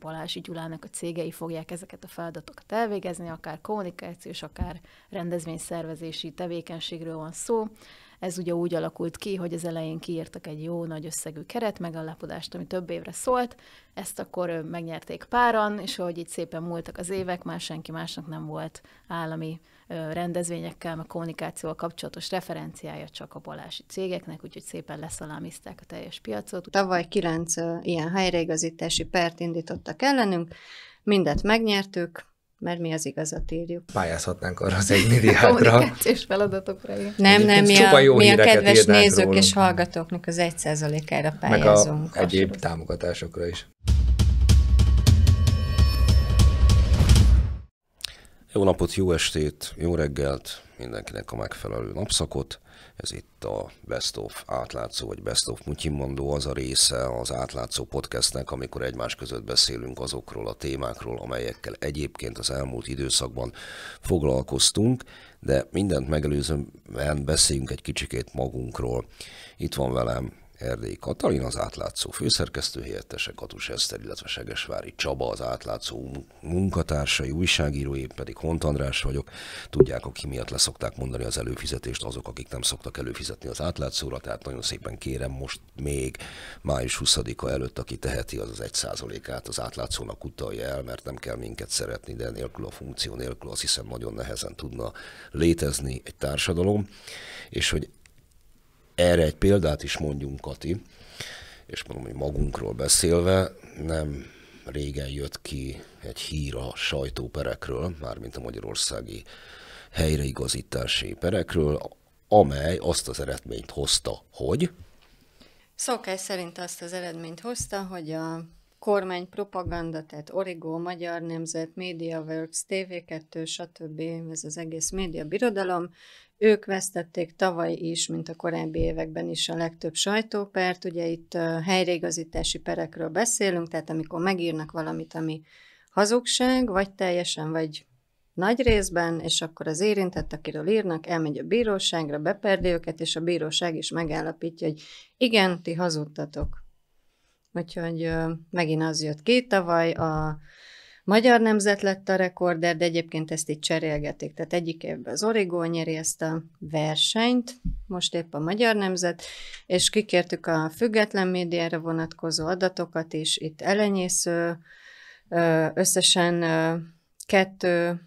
Balási Gyulának a cégei fogják ezeket a feladatokat elvégezni, akár kommunikációs, akár rendezvényszervezési tevékenységről van szó. Ez ugye úgy alakult ki, hogy az elején kiírtak egy jó nagy összegű keret megállapodást, ami több évre szólt, ezt akkor megnyerték páran, és ahogy így szépen múltak az évek, már senki másnak nem volt állami rendezvényekkel, meg kommunikációval kapcsolatos referenciája csak a balási cégeknek, úgyhogy szépen leszalámizták a teljes piacot. Tavaly kilenc ilyen helyreigazítási pert indítottak ellenünk, mindet megnyertük, mert mi az igazat írjuk. Pályázhatnánk arra az egy milliárdra. és feladatokra. Jön. Nem, nem, mi a, jó mi a kedves nézők rólunk. és hallgatóknak az egy százalékára pályázunk. Meg a egyéb támogatásokra is. Jó napot, jó estét, jó reggelt, mindenkinek a megfelelő napszakot. Ez itt a Best of átlátszó, vagy Best of Mutyimondó az a része az átlátszó podcastnek, amikor egymás között beszélünk azokról a témákról, amelyekkel egyébként az elmúlt időszakban foglalkoztunk, de mindent megelőzően beszéljünk egy kicsikét magunkról. Itt van velem Erdély Katalin az átlátszó főszerkesztő helyettese, Katus Eszter, illetve Segesvári Csaba az átlátszó munkatársai, újságíró, én pedig Hont András vagyok. Tudják, aki miatt leszokták mondani az előfizetést azok, akik nem szoktak előfizetni az átlátszóra, tehát nagyon szépen kérem most még május 20-a előtt, aki teheti, az az egy százalékát, az átlátszónak utalja el, mert nem kell minket szeretni, de nélkül a funkció nélkül azt hiszem nagyon nehezen tudna létezni egy társadalom, és hogy erre egy példát is mondjunk, Kati, és mondom, hogy magunkról beszélve, nem régen jött ki egy hír a sajtóperekről, mármint a magyarországi helyreigazítási perekről, amely azt az eredményt hozta, hogy... Szokás szerint azt az eredményt hozta, hogy a kormány propaganda, tehát origo Magyar Nemzet, MediaWorks, TV2, stb. ez az egész média birodalom. Ők vesztették tavaly is, mint a korábbi években is a legtöbb sajtópert. Ugye itt helyreigazítási perekről beszélünk, tehát amikor megírnak valamit, ami hazugság, vagy teljesen, vagy nagy részben, és akkor az érintett, akiről írnak, elmegy a bíróságra, beperdi őket, és a bíróság is megállapítja, hogy igen, ti hazudtatok. Úgyhogy megint az jött ki, tavaly a magyar nemzet lett a rekorder, de egyébként ezt itt cserélgetik. Tehát egyik évben az Origó nyeri ezt a versenyt, most épp a magyar nemzet, és kikértük a független médiára vonatkozó adatokat is, itt elenyésző, összesen kettő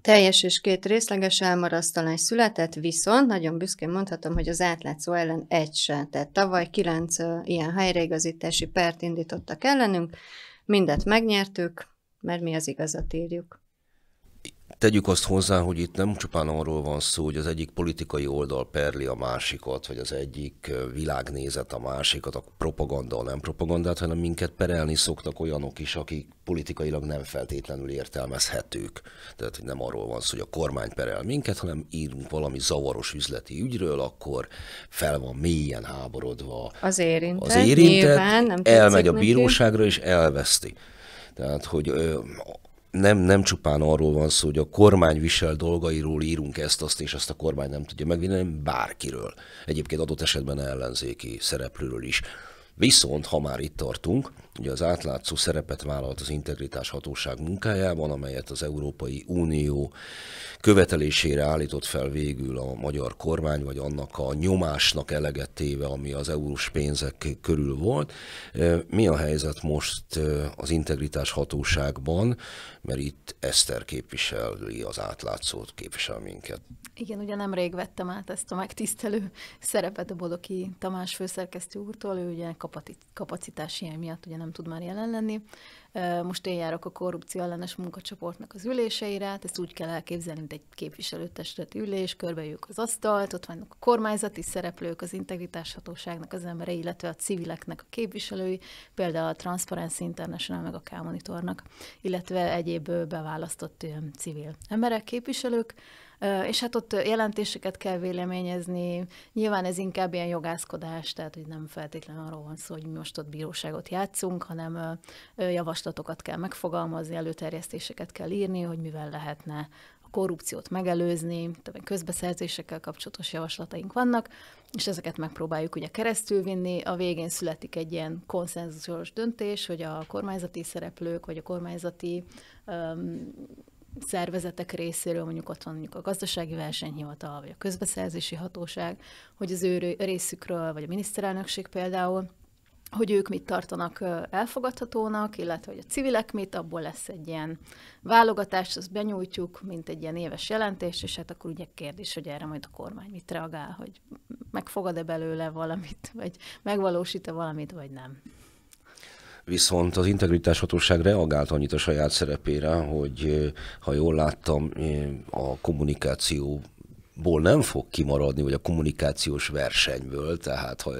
teljes és két részleges elmarasztalás született, viszont nagyon büszkén mondhatom, hogy az átlátszó ellen egy se. Tehát tavaly kilenc ilyen helyreigazítási pert indítottak ellenünk, mindet megnyertük, mert mi az igazat írjuk. Tegyük azt hozzá, hogy itt nem csupán arról van szó, hogy az egyik politikai oldal perli a másikat, vagy az egyik világnézet a másikat, a propaganda a nem propagandát, hanem minket perelni szoktak olyanok is, akik politikailag nem feltétlenül értelmezhetők. Tehát nem arról van szó, hogy a kormány perel minket, hanem írunk valami zavaros üzleti ügyről, akkor fel van mélyen háborodva az érintett, az érintett nyilván, nem elmegy a bíróságra neki. és elveszti. Tehát, hogy nem, nem csupán arról van szó, hogy a kormány visel dolgairól írunk ezt, azt, és ezt a kormány nem tudja megvinni, hanem bárkiről. Egyébként adott esetben ellenzéki szereplőről is. Viszont, ha már itt tartunk, Ugye az átlátszó szerepet vállalt az integritás hatóság munkájában, amelyet az Európai Unió követelésére állított fel végül a magyar kormány, vagy annak a nyomásnak elegettéve, ami az eurós pénzek körül volt. Mi a helyzet most az integritás hatóságban, mert itt Eszter képviseli az átlátszót, képvisel minket. Igen, ugye nemrég vettem át ezt a megtisztelő szerepet a Bodoki Tamás főszerkesztő úrtól, ő ugye kapacitás hiány miatt ugye nem nem tud már jelen lenni. Most én járok a korrupció ellenes munkacsoportnak az üléseire, hát ezt úgy kell elképzelni, mint egy képviselőtestületi ülés, körbejük az asztalt, ott vannak a kormányzati szereplők, az integritáshatóságnak az embere, illetve a civileknek a képviselői, például a Transparency International meg a K-monitornak, illetve egyéb beválasztott civil emberek, képviselők, és hát ott jelentéseket kell véleményezni, nyilván ez inkább ilyen jogászkodás, tehát hogy nem feltétlenül arról van szó, hogy mi most ott bíróságot játszunk, hanem javaslatokat kell megfogalmazni, előterjesztéseket kell írni, hogy mivel lehetne a korrupciót megelőzni, közbeszerzésekkel kapcsolatos javaslataink vannak, és ezeket megpróbáljuk ugye keresztülvinni. A végén születik egy ilyen konszenzusos döntés, hogy a kormányzati szereplők, vagy a kormányzati um, szervezetek részéről, mondjuk ott van mondjuk a gazdasági versenyhivatal, vagy a közbeszerzési hatóság, hogy az ő részükről, vagy a miniszterelnökség például, hogy ők mit tartanak elfogadhatónak, illetve hogy a civilek mit, abból lesz egy ilyen válogatás, azt benyújtjuk, mint egy ilyen éves jelentést, és hát akkor ugye kérdés, hogy erre majd a kormány mit reagál, hogy megfogad-e belőle valamit, vagy megvalósít-e valamit, vagy nem. Viszont az integritás hatóság reagált annyit a saját szerepére, hogy eh, ha jól láttam, eh, a kommunikáció ból nem fog kimaradni, vagy a kommunikációs versenyből, tehát ha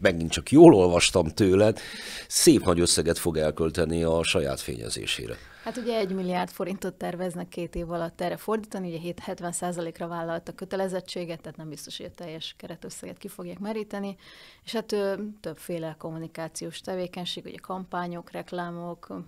megint csak jól olvastam tőled, szép nagy összeget fog elkölteni a saját fényezésére. Hát ugye egy milliárd forintot terveznek két év alatt erre fordítani, ugye 70%-ra vállalta kötelezettséget, tehát nem biztos, hogy a teljes keretösszeget ki fogják meríteni, és hát többféle kommunikációs tevékenység, ugye kampányok, reklámok,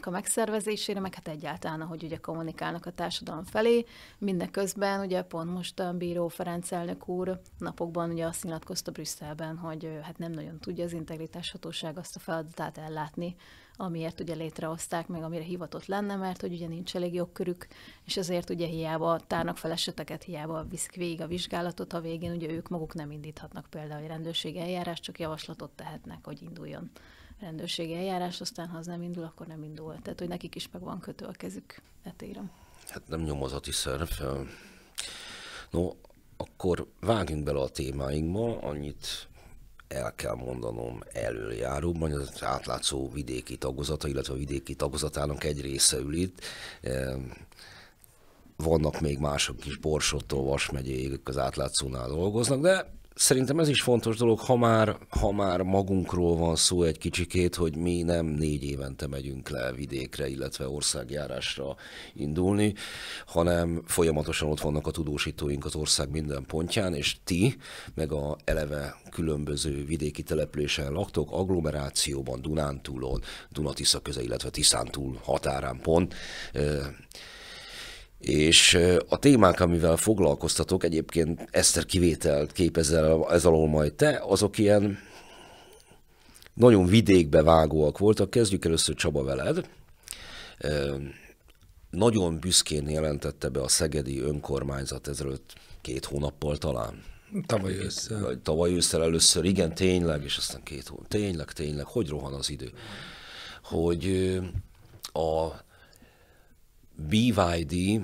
a megszervezésére, meg hát egyáltalán, ahogy ugye kommunikálnak a társadalom felé. Mindeközben ugye pont most a bíró Ferenc elnök úr napokban ugye azt nyilatkozta Brüsszelben, hogy hát nem nagyon tudja az integritás hatóság azt a feladatát ellátni, amiért ugye létrehozták, meg amire hivatott lenne, mert hogy ugye nincs elég jogkörük, és ezért ugye hiába tárnak fel eseteket, hiába viszik végig a vizsgálatot, a végén ugye ők maguk nem indíthatnak például egy rendőrség eljárást, csak javaslatot tehetnek, hogy induljon rendőrségi eljárás, aztán ha az nem indul, akkor nem indul. Tehát, hogy nekik is meg van kötő a kezük etérem. Hát nem nyomozati szerv. No, akkor vágjunk bele a témáinkba, annyit el kell mondanom előjáróban, az átlátszó vidéki tagozata, illetve a vidéki tagozatának egy része ül itt. Vannak még mások is, Borsottól, Vas megyéig az átlátszónál dolgoznak, de szerintem ez is fontos dolog, ha már, ha már magunkról van szó egy kicsikét, hogy mi nem négy évente megyünk le vidékre, illetve országjárásra indulni, hanem folyamatosan ott vannak a tudósítóink az ország minden pontján, és ti, meg a eleve különböző vidéki településen laktok, agglomerációban, Dunántúlon, Dunatisza köze, illetve Tiszántúl határán pont, és a témák, amivel foglalkoztatok, egyébként Eszter kivételt képezel ez alól majd te, azok ilyen nagyon vidékbe vágóak voltak. Kezdjük először Csaba veled. Nagyon büszkén jelentette be a szegedi önkormányzat ezelőtt két hónappal talán. Tavaly ősszel. Tavaly ősszel először, igen, tényleg, és aztán két hónap. Tényleg, tényleg, hogy rohan az idő. Hogy a BYD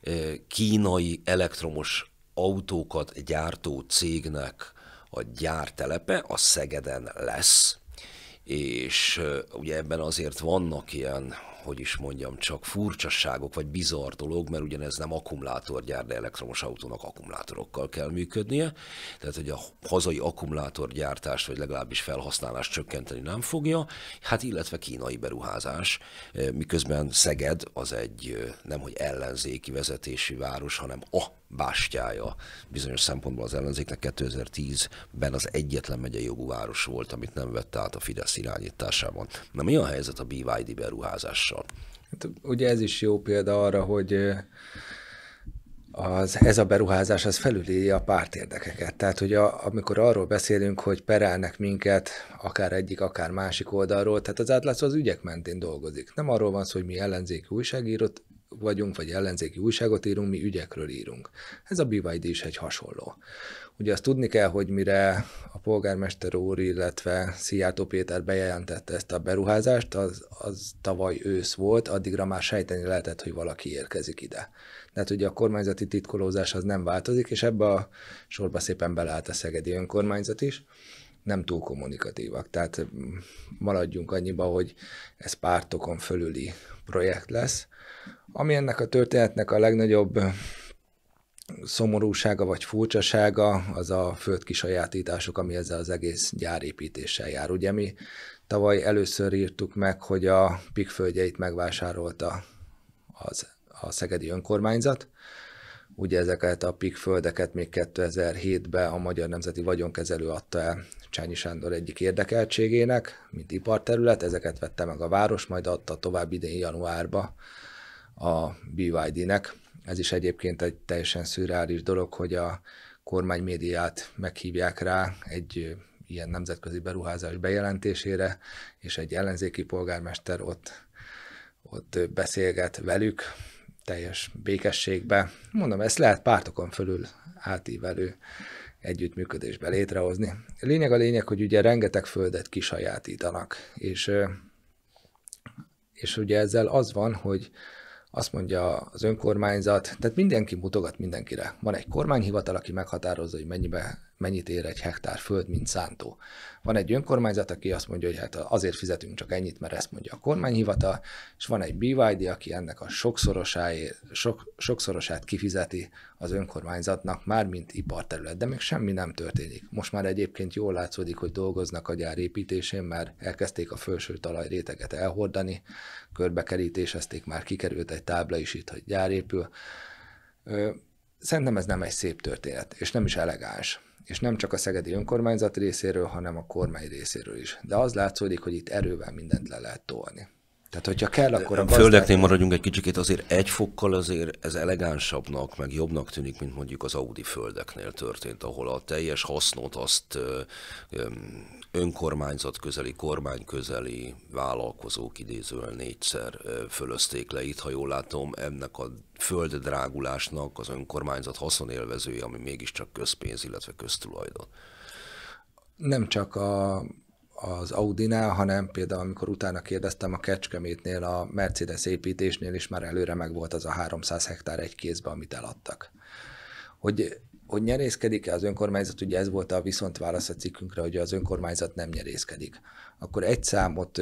eh, kínai elektromos autókat gyártó cégnek a gyártelepe a Szegeden lesz, és ugye ebben azért vannak ilyen, hogy is mondjam, csak furcsasságok, vagy bizarr dolog, mert ugyanez nem akkumulátorgyár, de elektromos autónak akkumulátorokkal kell működnie, tehát hogy a hazai akkumulátorgyártást, vagy legalábbis felhasználást csökkenteni nem fogja, hát illetve kínai beruházás, miközben Szeged az egy nemhogy ellenzéki vezetési város, hanem a bástyája bizonyos szempontból az ellenzéknek 2010-ben az egyetlen megyei jogú város volt, amit nem vett át a Fidesz irányításában. Na mi a helyzet a BYD beruházással? Hát, ugye ez is jó példa arra, hogy az, ez a beruházás az felülírja a párt érdekeket, Tehát, hogy a, amikor arról beszélünk, hogy perelnek minket, akár egyik, akár másik oldalról, tehát az átlátszó az ügyek mentén dolgozik. Nem arról van szó, hogy mi ellenzéki újságírót vagyunk, vagy ellenzéki újságot írunk, mi ügyekről írunk. Ez a BYD is egy hasonló. Ugye azt tudni kell, hogy mire a polgármester úr, illetve Szijjártó Péter bejelentette ezt a beruházást, az, az tavaly ősz volt, addigra már sejteni lehetett, hogy valaki érkezik ide. Tehát ugye a kormányzati titkolózás az nem változik, és ebbe a sorba szépen beleállt a szegedi önkormányzat is nem túl kommunikatívak. Tehát mm, maradjunk annyiba, hogy ez pártokon fölüli projekt lesz, ami ennek a történetnek a legnagyobb szomorúsága vagy furcsasága az a föld kisajátítások, ami ezzel az egész gyárépítéssel jár. Ugye mi tavaly először írtuk meg, hogy a PIK földjeit megvásárolta az, a szegedi önkormányzat. Ugye ezeket a PIK földeket még 2007-ben a Magyar Nemzeti Vagyonkezelő adta el Csányi Sándor egyik érdekeltségének, mint iparterület, ezeket vette meg a város, majd adta tovább idén januárba a BYD-nek. Ez is egyébként egy teljesen szürreális dolog, hogy a kormány médiát meghívják rá egy ilyen nemzetközi beruházás bejelentésére, és egy ellenzéki polgármester ott, ott beszélget velük, teljes békességbe. Mondom, ezt lehet pártokon fölül átívelő együttműködésbe létrehozni. Lényeg a lényeg, hogy ugye rengeteg földet kisajátítanak, és, és ugye ezzel az van, hogy azt mondja az önkormányzat, tehát mindenki mutogat mindenkire. Van egy kormányhivatal, aki meghatározza, hogy mennyibe mennyit ér egy hektár föld, mint szántó. Van egy önkormányzat, aki azt mondja, hogy hát azért fizetünk csak ennyit, mert ezt mondja a kormányhivatal, és van egy BYD, aki ennek a sok, sokszorosát kifizeti az önkormányzatnak, már mint iparterület, de még semmi nem történik. Most már egyébként jól látszódik, hogy dolgoznak a gyár építésén, már elkezdték a felső réteget elhordani, körbekerítésezték, már kikerült egy tábla is itt, hogy gyár épül. Szerintem ez nem egy szép történet, és nem is elegáns és nem csak a szegedi önkormányzat részéről, hanem a kormány részéről is. De az látszódik, hogy itt erővel mindent le lehet tolni. Tehát, hogyha kell, akkor a gazdát... Földeknél maradjunk egy kicsikét, azért egy fokkal azért ez elegánsabbnak, meg jobbnak tűnik, mint mondjuk az Audi földeknél történt, ahol a teljes hasznot azt önkormányzat közeli, kormány közeli vállalkozók idézően négyszer fölözték le. Itt, ha jól látom, ennek a földdrágulásnak az önkormányzat haszonélvezője, ami mégiscsak közpénz, illetve köztulajdon. Nem csak a az Audinál, hanem például amikor utána kérdeztem a Kecskemétnél, a Mercedes építésnél is már előre megvolt az a 300 hektár egy kézbe, amit eladtak. Hogy hogy nyerészkedik-e az önkormányzat, ugye ez volt a viszont válasz a cikkünkre, hogy az önkormányzat nem nyerészkedik. Akkor egy számot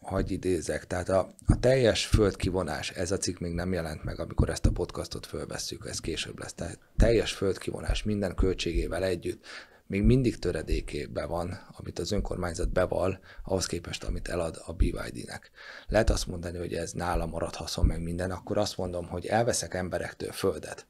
hagy idézek, tehát a, a teljes földkivonás, ez a cikk még nem jelent meg, amikor ezt a podcastot fölvesszük, ez később lesz, tehát teljes földkivonás minden költségével együtt még mindig töredékében van, amit az önkormányzat beval, ahhoz képest, amit elad a BYD-nek. Lehet azt mondani, hogy ez nálam marad haszon meg minden, akkor azt mondom, hogy elveszek emberektől földet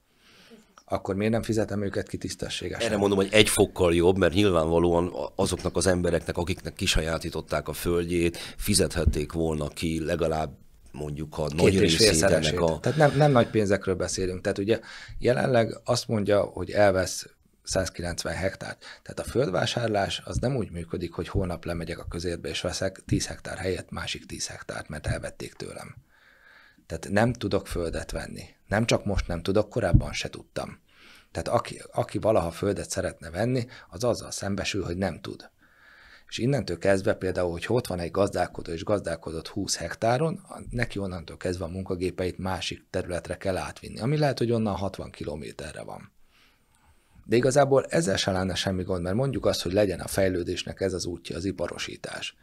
akkor miért nem fizetem őket ki tisztességesen? Erre mondom, hogy egy fokkal jobb, mert nyilvánvalóan azoknak az embereknek, akiknek kisajátították a földjét, fizethették volna ki legalább mondjuk a nagy részét a... Tehát nem, nem nagy pénzekről beszélünk. Tehát ugye jelenleg azt mondja, hogy elvesz 190 hektár. Tehát a földvásárlás az nem úgy működik, hogy holnap lemegyek a közérbe és veszek 10 hektár helyett másik 10 hektárt, mert elvették tőlem. Tehát nem tudok földet venni. Nem csak most nem tudok, korábban se tudtam. Tehát aki, aki valaha földet szeretne venni, az azzal szembesül, hogy nem tud. És innentől kezdve például, hogy ott van egy gazdálkodó, és gazdálkodott 20 hektáron, neki onnantól kezdve a munkagépeit másik területre kell átvinni, ami lehet, hogy onnan 60 kilométerre van. De igazából ezzel se lenne semmi gond, mert mondjuk azt, hogy legyen a fejlődésnek ez az útja, az iparosítás.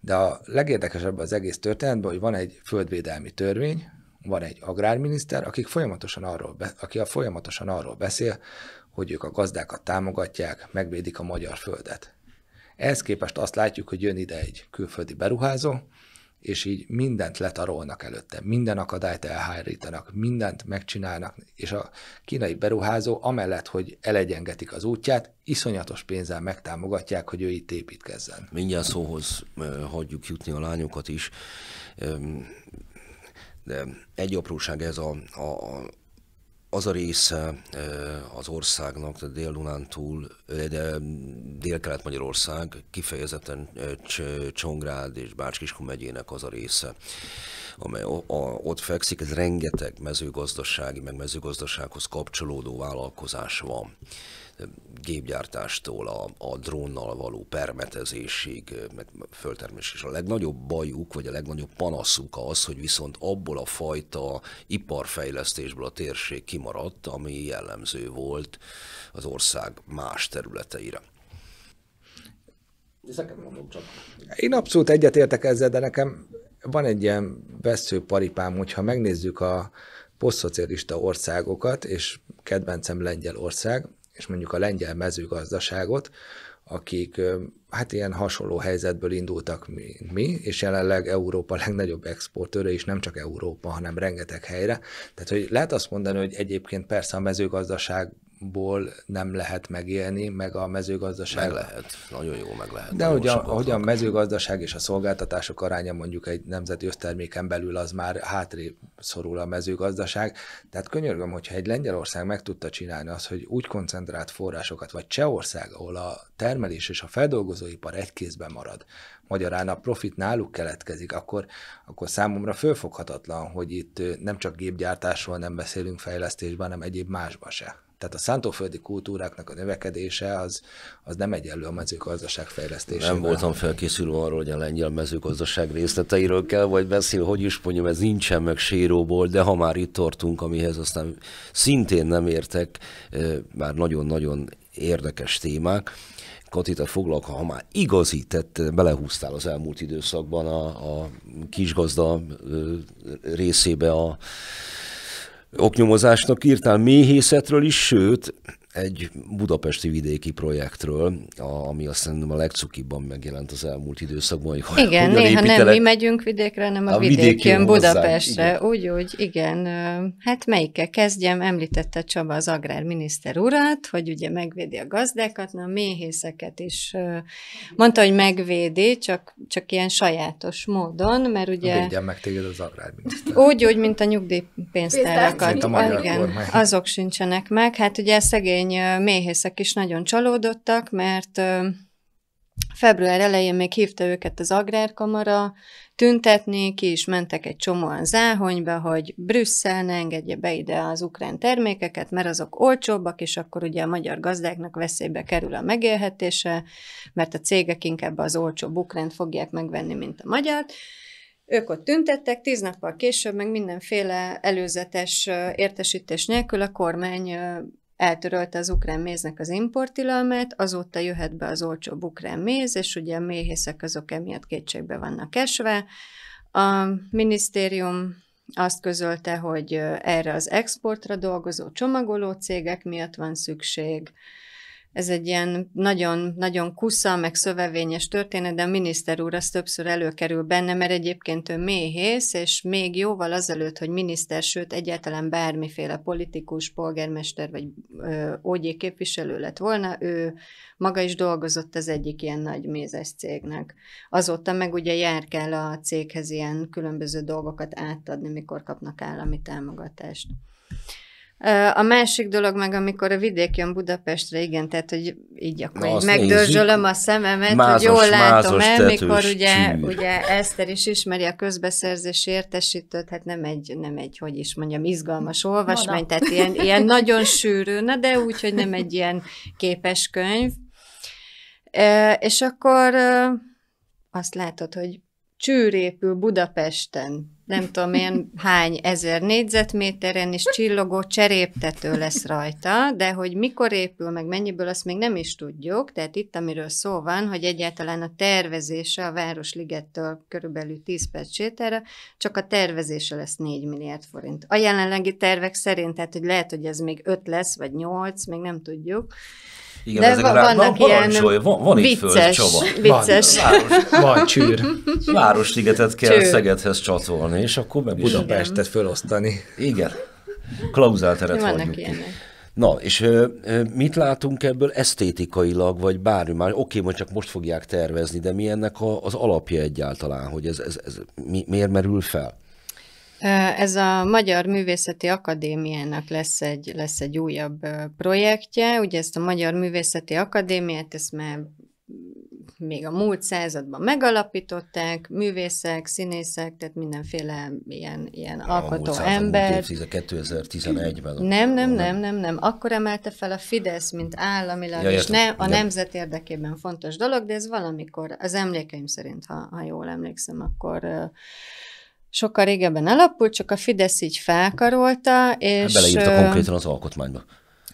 De a legérdekesebb az egész történetben, hogy van egy földvédelmi törvény, van egy agrárminiszter, akik folyamatosan arról, aki a folyamatosan arról beszél, hogy ők a gazdákat támogatják, megvédik a magyar földet. Ehhez képest azt látjuk, hogy jön ide egy külföldi beruházó, és így mindent letarolnak előtte, minden akadályt elhárítanak, mindent megcsinálnak, és a kínai beruházó amellett, hogy elegyengetik az útját, iszonyatos pénzzel megtámogatják, hogy ő itt építkezzen. Mindjárt szóhoz hagyjuk jutni a lányokat is, de egy apróság ez a, a, az a része az országnak, Dél-Dunán túl, de Dél-Kelet-Magyarország, kifejezetten Csongrád és bács megyének az a része, amely ott fekszik, ez rengeteg mezőgazdasági, meg mezőgazdasághoz kapcsolódó vállalkozás van gépgyártástól a, a drónnal való permetezésig, meg föltermés is. A legnagyobb bajuk, vagy a legnagyobb panaszuk az, hogy viszont abból a fajta iparfejlesztésből a térség kimaradt, ami jellemző volt az ország más területeire. csak. Én abszolút egyetértek ezzel, de nekem van egy ilyen vesző paripám, hogyha megnézzük a posztszocialista országokat, és kedvencem Lengyelország, és mondjuk a lengyel mezőgazdaságot, akik hát ilyen hasonló helyzetből indultak, mint mi, és jelenleg Európa legnagyobb exportőre, és nem csak Európa, hanem rengeteg helyre. Tehát, hogy lehet azt mondani, hogy egyébként persze a mezőgazdaság ból nem lehet megélni, meg a mezőgazdaság. Meg lehet, nagyon jó meg lehet. De hogy a, hogy a mezőgazdaság és a szolgáltatások aránya mondjuk egy nemzeti összterméken belül az már hátré szorul a mezőgazdaság. Tehát könyörgöm, hogyha egy Lengyelország meg tudta csinálni az, hogy úgy koncentrált forrásokat, vagy Csehország, ahol a termelés és a feldolgozóipar egy kézben marad, magyarán a profit náluk keletkezik, akkor, akkor számomra fölfoghatatlan, hogy itt nem csak gépgyártásról nem beszélünk fejlesztésben, hanem egyéb másba se. Tehát a szántóföldi kultúráknak a növekedése az, az nem egyenlő a mezőgazdaság fejlesztésével. Nem voltam felkészülve arról, hogy a lengyel mezőgazdaság részleteiről kell, vagy beszél, hogy is mondjam, ez nincsen meg séróból, de ha már itt tartunk, amihez aztán szintén nem értek, már nagyon-nagyon érdekes témák. Kati, te foglalk, ha már igazi, tehát belehúztál az elmúlt időszakban a, a kisgazda részébe a oknyomozásnak írtál méhészetről is, sőt, egy budapesti vidéki projektről, ami azt hiszem a legcukibban megjelent az elmúlt időszakban. Hogy igen, néha építelek... nem mi megyünk vidékre, hanem a, a vidék, vidék jön Budapestre. Igen. Úgy, úgy, igen. Hát melyikkel kezdjem? Említette Csaba az agrárminiszter urat, hogy ugye megvédi a gazdákat, na a méhészeket is mondta, hogy megvédi, csak, csak ilyen sajátos módon, mert ugye... Védjen meg téged az agrárminiszter. Úgy, úgy, mint a nyugdíjpénztárakat. Mint a magyar igen, kormány. azok sincsenek meg. Hát ugye szegény szegény méhészek is nagyon csalódottak, mert február elején még hívta őket az Agrárkamara tüntetni, ki is mentek egy csomóan záhonyba, hogy Brüsszel ne engedje be ide az ukrán termékeket, mert azok olcsóbbak, és akkor ugye a magyar gazdáknak veszélybe kerül a megélhetése, mert a cégek inkább az olcsóbb ukránt fogják megvenni, mint a magyart. Ők ott tüntettek, tíz nappal később, meg mindenféle előzetes értesítés nélkül a kormány eltörölte az ukrán méznek az importilalmát, azóta jöhet be az olcsóbb ukrán méz, és ugye a méhészek azok emiatt kétségbe vannak esve. A minisztérium azt közölte, hogy erre az exportra dolgozó csomagoló cégek miatt van szükség, ez egy ilyen nagyon, nagyon kusza, meg szövevényes történet, de a miniszter úr az többször előkerül benne, mert egyébként ő méhész, és még jóval azelőtt, hogy miniszter, sőt egyáltalán bármiféle politikus, polgármester vagy ógyé képviselő lett volna, ő maga is dolgozott az egyik ilyen nagy mézes cégnek. Azóta meg ugye jár kell a céghez ilyen különböző dolgokat átadni, mikor kapnak állami támogatást. A másik dolog meg, amikor a vidék jön Budapestre, igen, tehát, hogy így akkor így megdörzsölöm a szememet, mázos, hogy jól látom el, mikor ugye, ugye Eszter is ismeri a közbeszerzés értesítőt, hát nem egy, nem egy, hogy is mondjam, izgalmas olvasmány, Mada. tehát ilyen, ilyen nagyon sűrű, na de úgy, hogy nem egy ilyen képes könyv. és akkor azt látod, hogy csűr épül Budapesten, nem tudom én hány ezer négyzetméteren, és csillogó cseréptető lesz rajta, de hogy mikor épül, meg mennyiből, azt még nem is tudjuk. Tehát itt, amiről szó van, hogy egyáltalán a tervezése a Városligettől körülbelül 10 perc sétára, csak a tervezése lesz 4 milliárd forint. A jelenlegi tervek szerint, tehát hogy lehet, hogy ez még 5 lesz, vagy 8, még nem tudjuk. Igen, de ezek van, rá, vannak ilyen van, van vicces, itt föld, Csaba. Vicces. Van, város, van csűr. Városligetet kell csűr. Szegedhez csatolni, és akkor meg Budapestet fölosztani. Igen. Klauzálteret vannak ki. Ilyenek. Na, és ö, ö, mit látunk ebből esztétikailag, vagy bármi már? Oké, okay, majd csak most fogják tervezni, de mi ennek a, az alapja egyáltalán, hogy ez, ez, ez mi, miért merül fel? Ez a Magyar Művészeti Akadémiának lesz egy, lesz egy újabb projektje. Ugye ezt a Magyar Művészeti Akadémiát, ezt már még a múlt században megalapították, művészek, színészek, tehát mindenféle ilyen, ilyen a alkotó ember. 2011-ben. Nem, nem, nem, nem, nem. Akkor emelte fel a Fidesz, mint államilag, ja, és nem, a nemzet érdekében fontos dolog, de ez valamikor, az emlékeim szerint, ha, ha jól emlékszem, akkor sokkal régebben alapult, csak a Fidesz így felkarolta, és... Beleírta konkrétan az alkotmányba.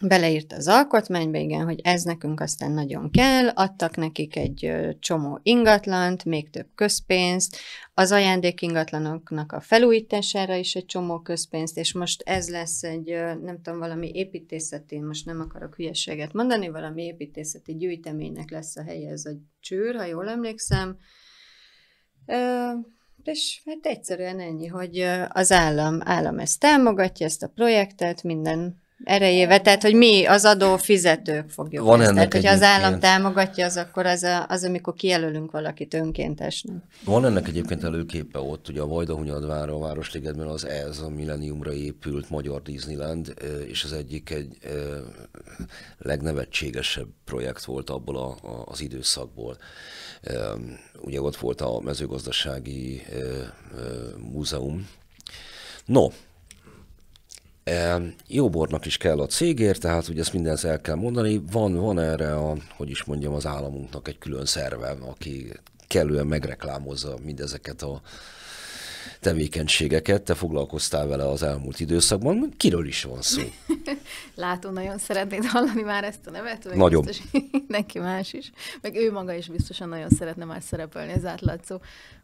Beleírta az alkotmányba, igen, hogy ez nekünk aztán nagyon kell, adtak nekik egy csomó ingatlant, még több közpénzt, az ajándék ingatlanoknak a felújítására is egy csomó közpénzt, és most ez lesz egy, nem tudom, valami építészeti, most nem akarok hülyeséget mondani, valami építészeti gyűjteménynek lesz a helye, ez a csőr, ha jól emlékszem. És hát egyszerűen ennyi, hogy az állam, állam ezt támogatja, ezt a projektet, minden erejével, tehát hogy mi az adófizetők fogjuk Van ezt. Ennek tehát, hogyha az állam támogatja, az akkor az, a, az, amikor kijelölünk valakit önkéntesnek. Van ennek egyébként előképe ott, ugye a Vajdahunyadvár a Városligetben az ez a milleniumra épült magyar Disneyland, és az egyik egy legnevetségesebb projekt volt abból a, a, az időszakból. Ugye ott volt a mezőgazdasági múzeum. No, Jóbornak is kell a cégért, tehát ugye ezt minden el kell mondani. Van, van erre, a, hogy is mondjam, az államunknak egy külön szerve, aki kellően megreklámozza mindezeket a, tevékenységeket, te foglalkoztál vele az elmúlt időszakban. Kiről is van szó? Látom, nagyon szeretnéd hallani már ezt a nevet, vagy nagyon. biztos neki más is. Meg ő maga is biztosan nagyon szeretne már szerepelni az átlátszó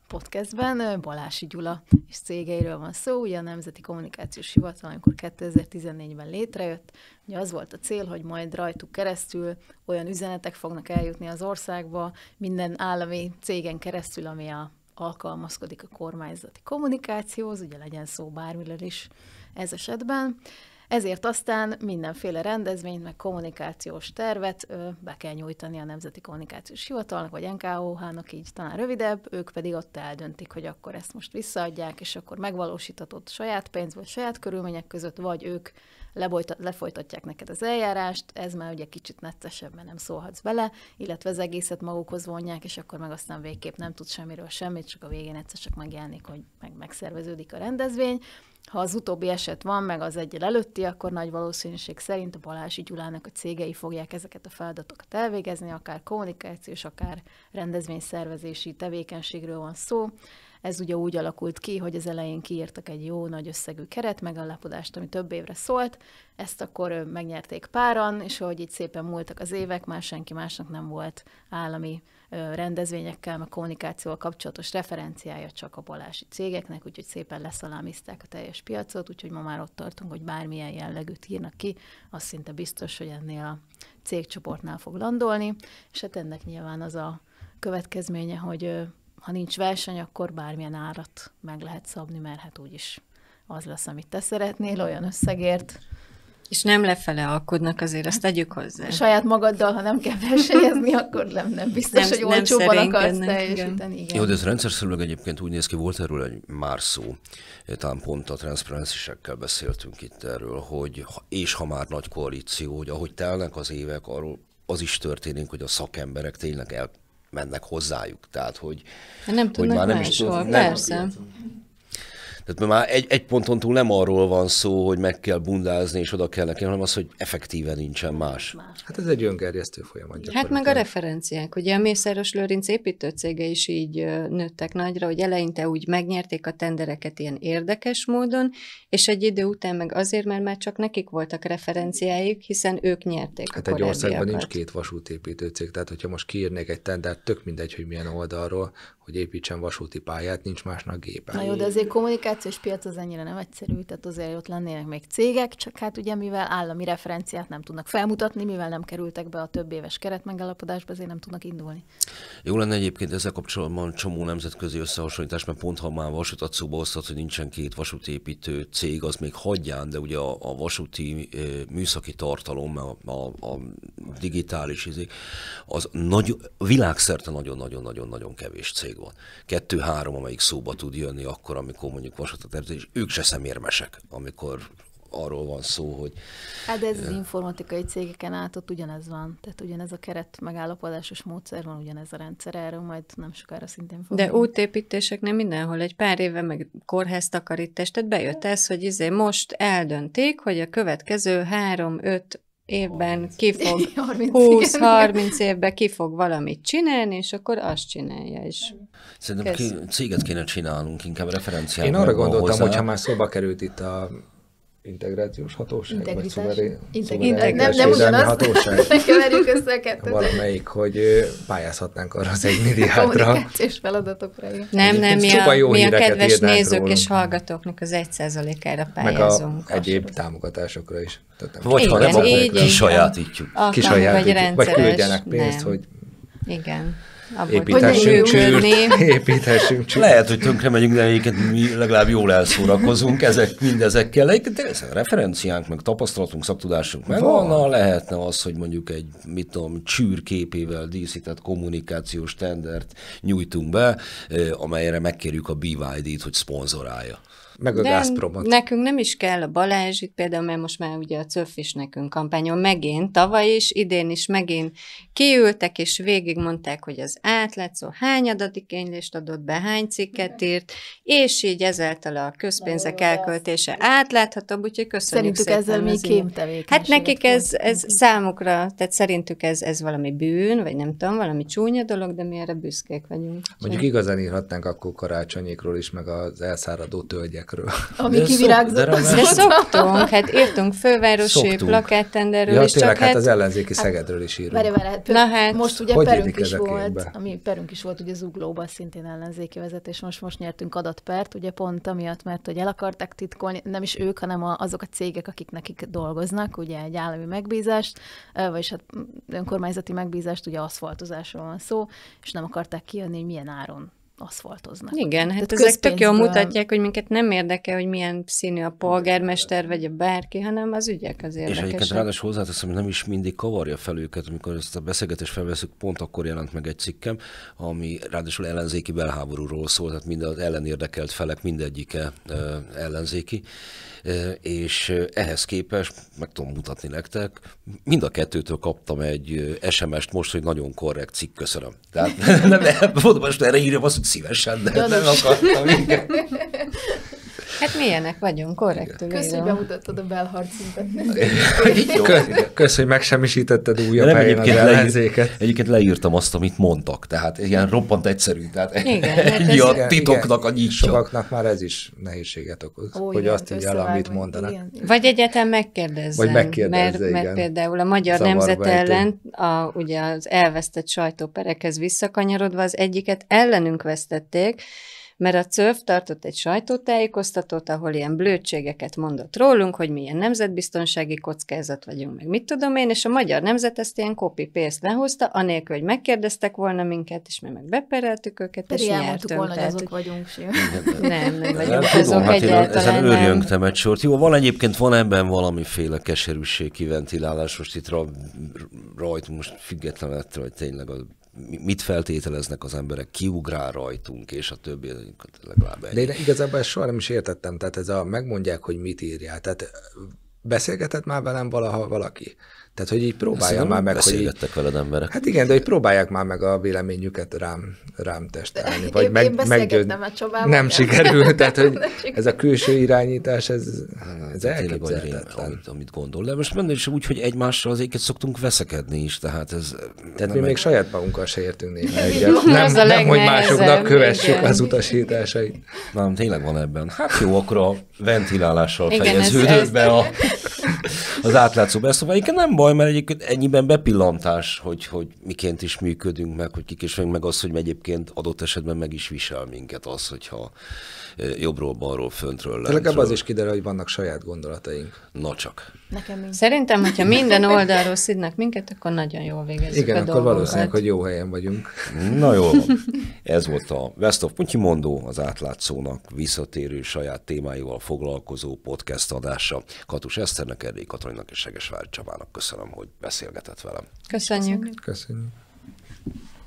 podcastben. Balási Gyula és cégeiről van szó, ugye a Nemzeti Kommunikációs Hivatal, amikor 2014-ben létrejött, ugye az volt a cél, hogy majd rajtuk keresztül olyan üzenetek fognak eljutni az országba, minden állami cégen keresztül, ami a alkalmazkodik a kormányzati kommunikációhoz, ugye legyen szó bármiről is ez esetben. Ezért aztán mindenféle rendezvényt, meg kommunikációs tervet be kell nyújtani a Nemzeti Kommunikációs Hivatalnak, vagy NKOH-nak, így talán rövidebb, ők pedig ott eldöntik, hogy akkor ezt most visszaadják, és akkor megvalósítatott saját pénz, vagy saját körülmények között, vagy ők lebojta, lefolytatják neked az eljárást, ez már ugye kicsit neccesebb, mert nem szólhatsz bele, illetve az egészet magukhoz vonják, és akkor meg aztán végképp nem tudsz semmiről semmit, csak a végén egyszer csak megjelenik, hogy meg megszerveződik a rendezvény. Ha az utóbbi eset van, meg az egyel előtti, akkor nagy valószínűség szerint a Balási Gyulának a cégei fogják ezeket a feladatokat elvégezni, akár kommunikációs, akár rendezvényszervezési tevékenységről van szó. Ez ugye úgy alakult ki, hogy az elején kiírtak egy jó nagy összegű keret, megállapodást, ami több évre szólt, ezt akkor megnyerték páran, és hogy így szépen múltak az évek, már senki másnak nem volt állami rendezvényekkel, meg kommunikációval kapcsolatos referenciája csak a balási cégeknek, úgyhogy szépen leszalámizták a teljes piacot, úgyhogy ma már ott tartunk, hogy bármilyen jellegűt írnak ki, az szinte biztos, hogy ennél a cégcsoportnál fog landolni, és hát ennek nyilván az a következménye, hogy ha nincs verseny, akkor bármilyen árat meg lehet szabni, mert hát úgyis az lesz, amit te szeretnél, olyan összegért. És nem lefele alkudnak, azért azt hát tegyük hozzá. Saját magaddal, ha nem kell versenyezni, akkor nem, nem biztos, nem, hogy olcsóban akarsz teljesíteni. Igen. Jó, de ez rendszerszerűleg egyébként úgy néz ki, volt erről egy már szó, talán pont a transzparencisekkel beszéltünk itt erről, hogy és ha már nagy koalíció, hogy ahogy telnek az évek, arról az is történik, hogy a szakemberek tényleg el mennek hozzájuk. Tehát, hogy, hát nem hogy már nem is tud, nem, persze. Tehát már egy, egy ponton túl nem arról van szó, hogy meg kell bundázni és oda kell nekem, hanem az, hogy effektíven nincsen más. Hát ez egy öngerjesztő folyamat. Hát meg a referenciák. Ugye a Mészáros Lőrinc építőcége is így nőttek nagyra, hogy eleinte úgy megnyerték a tendereket ilyen érdekes módon, és egy idő után meg azért, mert már csak nekik voltak referenciáik, hiszen ők nyerték. Hát a egy országban nincs két vasútépítőcég, tehát hogyha most kiírnék egy tendert, tök mindegy, hogy milyen oldalról, hogy építsen vasúti pályát, nincs másnak gépe. Na jó, de azért kommunikációs piac az ennyire nem egyszerű, tehát azért ott lennének még cégek, csak hát ugye mivel állami referenciát nem tudnak felmutatni, mivel nem kerültek be a több éves keretmegállapodásba, azért nem tudnak indulni. Jó lenne egyébként ezzel kapcsolatban csomó nemzetközi összehasonlítás, mert pont ha már vasutat szóba osztott, hogy nincsen két vasútépítő cég, az még hagyján, de ugye a, a vasúti műszaki tartalom, a, a, a digitális, izé, az nagy, világszerte nagyon-nagyon-nagyon-nagyon kevés cég van. Kettő-három, amelyik szóba tud jönni akkor, amikor mondjuk vasatot tervezés, és ők se szemérmesek, amikor arról van szó, hogy... Hát de ez az informatikai cégeken át ott ugyanez van. Tehát ugyanez a keret megállapodásos módszer van, ugyanez a rendszer, erről majd nem sokára szintén fogunk. De nem mindenhol egy pár éve meg kórház takarítás, tehát bejött hát. ez, hogy izé most eldönték, hogy a következő három-öt évben ki fog, 20-30 évben ki fog valamit csinálni, és akkor azt csinálja is. Szerintem Kösz. céget kéne csinálnunk, inkább referenciálni. Én arra gondoltam, hogy ha már szóba került itt a integrációs hatóság, Integritás. vagy szuverén, Integ- nem, nem hatóság. ne keverjük össze a kettőt. Valamelyik, hogy pályázhatnánk arra az egy milliárdra. és feladatokra. Nem, nem, mi a, jó mi a kedves nézők róla. és hallgatóknak az egy százalékára pályázunk. Meg a egyéb támogatásokra is. Tehát nem vagy ha nem, akkor kisajátítjuk. Kisajátítjuk. Vagy, vagy küldjenek pénzt, nem. hogy... Igen építhessünk csőrt, építhessünk csőrt. Lehet, hogy tönkre megyünk, de egyébként mi legalább jól elszórakozunk ezek, mindezekkel. Egyébként ez a referenciánk, meg tapasztalatunk, szaktudásunk meg volna, lehetne az, hogy mondjuk egy, mit tudom, csűrképével díszített kommunikációs tendert nyújtunk be, eh, amelyre megkérjük a BYD-t, hogy szponzorálja meg a Gazpromot. Nekünk nem is kell a itt például, mert most már ugye a CÖF is nekünk kampányon megint, tavaly is, idén is megint kiültek, és végig mondták, hogy az átlet szó hány adatikénylést adott be, hány cikket írt, és így ezáltal a közpénzek elköltése átláthatóbb, úgyhogy köszönjük Szerintük ezzel mi kémtevékenység. Hát nekik ez, ez számukra, tehát szerintük ez, ez valami bűn, vagy nem tudom, valami csúnya dolog, de mi erre büszkék vagyunk. Mondjuk igazán írhatnánk akkor karácsonyékról is, meg az elszáradó tölgyek plakettekről. Ami de kivirágzott. Szok, de, de szoktunk, hát írtunk fővárosi plakettenderről ja, és tényleg, csak hát, hát az ellenzéki hát, Szegedről is írunk. Várj, várj, Na hát, most ugye hogy perünk is volt, ami perünk is volt ugye Zuglóban szintén ellenzéki vezetés, most most nyertünk adatpert, ugye pont amiatt, mert hogy el akarták titkolni, nem is ők, hanem a, azok a cégek, akik nekik dolgoznak, ugye egy állami megbízást, vagyis hát önkormányzati megbízást, ugye aszfaltozásról van szó, és nem akarták kijönni, hogy milyen áron aszfaltoznak. Igen, hát Tehát ezek tök jól mutatják, hogy minket nem érdekel, hogy milyen színű a polgármester, vagy a bárki, hanem az ügyek az érdekesek. És egyébként ráadásul hozzáteszem, hogy nem is mindig kavarja fel őket, amikor ezt a beszélgetést felveszünk, pont akkor jelent meg egy cikkem, ami ráadásul ellenzéki belháborúról szól, tehát mind az ellenérdekelt felek mindegyike ellenzéki, és ehhez képest, meg tudom mutatni nektek, mind a kettőtől kaptam egy SMS-t most, hogy nagyon korrekt cikk, köszönöm. Tehát nem, nem, nem most erre írjam azt, hogy szívesen, de Gyanús. nem akartam. Igen. Hát milyenek vagyunk, korrektül. Kösz, hogy bemutattad a belharcunkat. Kösz, hogy megsemmisítetted újabb nem helyen egyébként az Leír, egyébként leírtam azt, amit mondtak, tehát ilyen roppant egyszerű, tehát igen, hát ennyi hát a titoknak igen, a nyissa. Sokaknak már ez is nehézséget okoz, Ó, hogy igen, azt így el, amit mondanak. Igen. Vagy egyetem megkérdezzem, Vagy megkérdezze, mert, igen. mert például a magyar Zavarba nemzet ellen a, ugye az elvesztett sajtóperekhez visszakanyarodva az egyiket ellenünk vesztették, mert a CÖV tartott egy sajtótájékoztatót, ahol ilyen blödségeket mondott rólunk, hogy milyen nemzetbiztonsági kockázat vagyunk, meg mit tudom én, és a magyar nemzet ezt ilyen copy-paste lehozta, anélkül, hogy megkérdeztek volna minket, és mi meg bepereltük őket, Pedig és nyertünk. volna, tehát, hogy azok vagyunk sem. Nem, nem vagyunk nem, azok hát egyáltalán. Ezen őrjöngtem egy sort. Jó, van egyébként, van ebben valamiféle keserűség, kiventilálás, most itt rajt, most függetlenül ettől, hogy tényleg a mit feltételeznek az emberek, kiugrál rajtunk, és a többi, legalább ennyi. De én igazából ezt soha nem is értettem, tehát ez a megmondják, hogy mit írják. Tehát beszélgetett már velem valaha valaki, tehát, hogy így próbálják már meg, hogy így, veled emberek. Hát igen, de hogy próbálják már meg a véleményüket rám, rám testelni. Vagy én, meg, én meggyőd... a Csobával. Nem sikerül, tehát hogy ez a külső irányítás, ez, ez elképzelhetetlen. Amit, amit gondol, de most benne is úgy, hogy egymással éket szoktunk veszekedni is, tehát ez... Tehát mi még saját magunkkal se értünk néha egyet. Nem, nem hogy másoknak kövessük az utasításait. Nem, tényleg van ebben. Hát jó, akkor a ventilálással fejeződött be a, az átlátszó beszóval. Igen, nem baj, mert egyébként ennyiben bepillantás, hogy, hogy miként is működünk meg, hogy kik is vagyunk, meg az, hogy egyébként adott esetben meg is visel minket az, hogyha eh, jobbról, balról, föntről, lentről. Legalább az is kiderül, hogy vannak saját gondolataink. Na csak. Nekem mind. Szerintem, hogyha minden oldalról szidnak minket, akkor nagyon jól végezzük Igen, a akkor valószínűleg, hogy jó helyen vagyunk. Na jó. Ez volt a West of Putyi Mondó, az átlátszónak visszatérő saját témáival foglalkozó podcast adása. Katus Eszternek, Erdély Katalin és Segesvár Csabának köszönöm, hogy beszélgetett velem. Köszönjük. Köszönjük. Köszönjük.